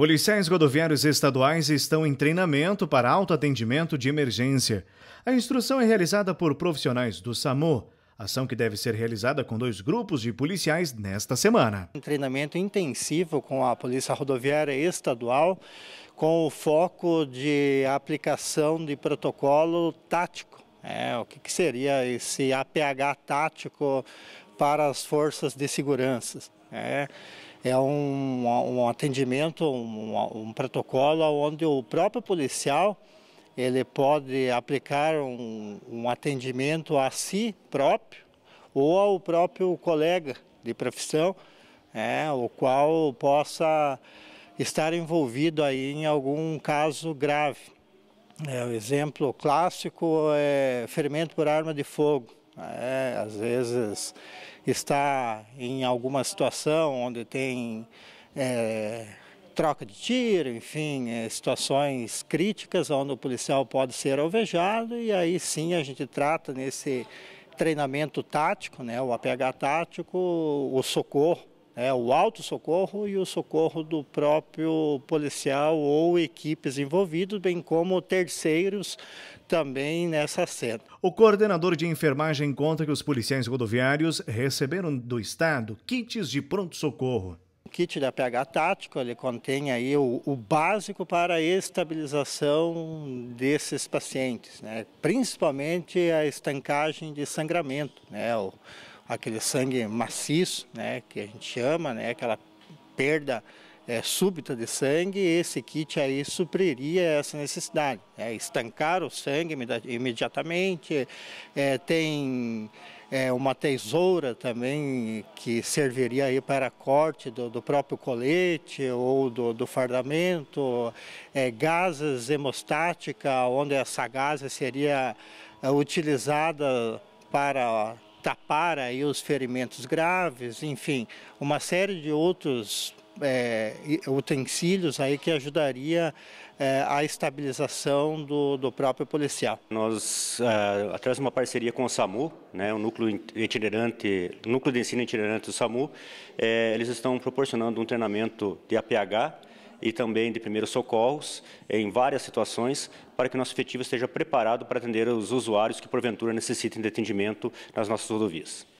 Policiais rodoviários estaduais estão em treinamento para autoatendimento de emergência. A instrução é realizada por profissionais do SAMU, ação que deve ser realizada com dois grupos de policiais nesta semana. Um treinamento intensivo com a Polícia Rodoviária Estadual, com o foco de aplicação de protocolo tático. É, o que, que seria esse APH tático para as forças de segurança? É é um, um atendimento, um, um protocolo onde o próprio policial ele pode aplicar um, um, atendimento a si próprio ou ao próprio colega de profissão, é, o qual possa estar envolvido aí em algum caso grave. É, o exemplo clássico é ferimento por arma de fogo. É, às vezes está em alguma situação onde tem é, troca de tiro, enfim, é, situações críticas onde o policial pode ser alvejado e aí sim a gente trata nesse treinamento tático, né, o APH tático, o socorro é, o alto socorro e o socorro do próprio policial ou equipes envolvidas bem como terceiros também nessa cena. O coordenador de enfermagem conta que os policiais rodoviários receberam do Estado kits de pronto-socorro. O kit da PH tático, ele contém aí o, o básico para a estabilização desses pacientes, né? principalmente a estancagem de sangramento, né? O, aquele sangue maciço, né, que a gente chama, né, aquela perda é, súbita de sangue, esse kit aí supriria essa necessidade. É, estancar o sangue imediatamente, é, tem é, uma tesoura também que serviria aí para corte do, do próprio colete ou do, do fardamento, é, gases hemostática, onde essa gase seria é, utilizada para tapar aí os ferimentos graves, enfim, uma série de outros é, utensílios aí que ajudaria é, a estabilização do, do próprio policial. Nós, é, através de uma parceria com o SAMU, né, o núcleo itinerante, núcleo de ensino itinerante do SAMU, é, eles estão proporcionando um treinamento de APH e também de primeiros socorros em várias situações, para que nosso efetivo esteja preparado para atender os usuários que, porventura, necessitem de atendimento nas nossas rodovias.